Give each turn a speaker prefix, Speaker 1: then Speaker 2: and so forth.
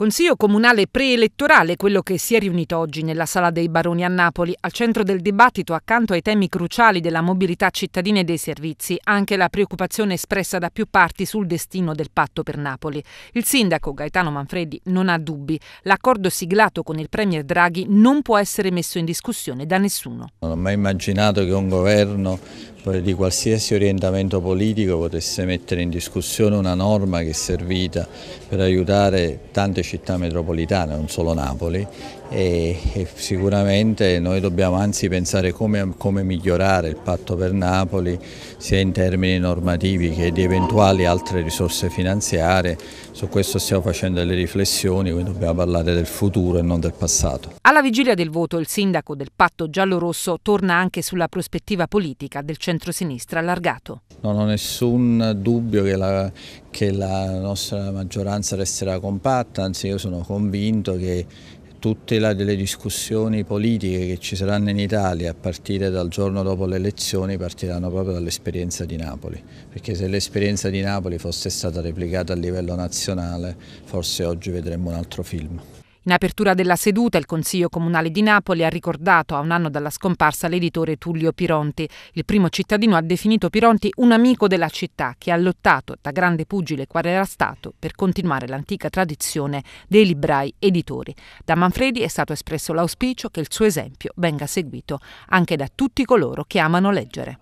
Speaker 1: Consiglio comunale preelettorale, quello che si è riunito oggi nella Sala dei Baroni a Napoli, al centro del dibattito accanto ai temi cruciali della mobilità cittadina e dei servizi, anche la preoccupazione espressa da più parti sul destino del patto per Napoli. Il sindaco Gaetano Manfredi non ha dubbi, l'accordo siglato con il Premier Draghi non può essere messo in discussione da nessuno.
Speaker 2: Non ho mai immaginato che un governo di qualsiasi orientamento politico potesse mettere in discussione una norma che è servita per aiutare tante città metropolitane, non solo Napoli, e, e sicuramente noi dobbiamo anzi pensare come, come, migliorare il patto per Napoli sia in termini normativi che di eventuali altre risorse finanziarie, su questo stiamo facendo delle riflessioni, quindi dobbiamo parlare del futuro e non del passato.
Speaker 1: Alla vigilia del voto il sindaco del patto giallo-rosso torna anche sulla prospettiva politica del centro centrosinistra allargato.
Speaker 2: Non ho nessun dubbio che la, che la nostra maggioranza resterà compatta, anzi io sono convinto che tutte le discussioni politiche che ci saranno in Italia a partire dal giorno dopo le elezioni partiranno proprio dall'esperienza di Napoli, perché se l'esperienza di Napoli fosse stata replicata a livello nazionale forse oggi vedremmo un altro film.
Speaker 1: In apertura della seduta il Consiglio Comunale di Napoli ha ricordato a un anno dalla scomparsa l'editore Tullio Pironti. Il primo cittadino ha definito Pironti un amico della città che ha lottato da grande pugile qual era stato per continuare l'antica tradizione dei librai editori. Da Manfredi è stato espresso l'auspicio che il suo esempio venga seguito anche da tutti coloro che amano leggere.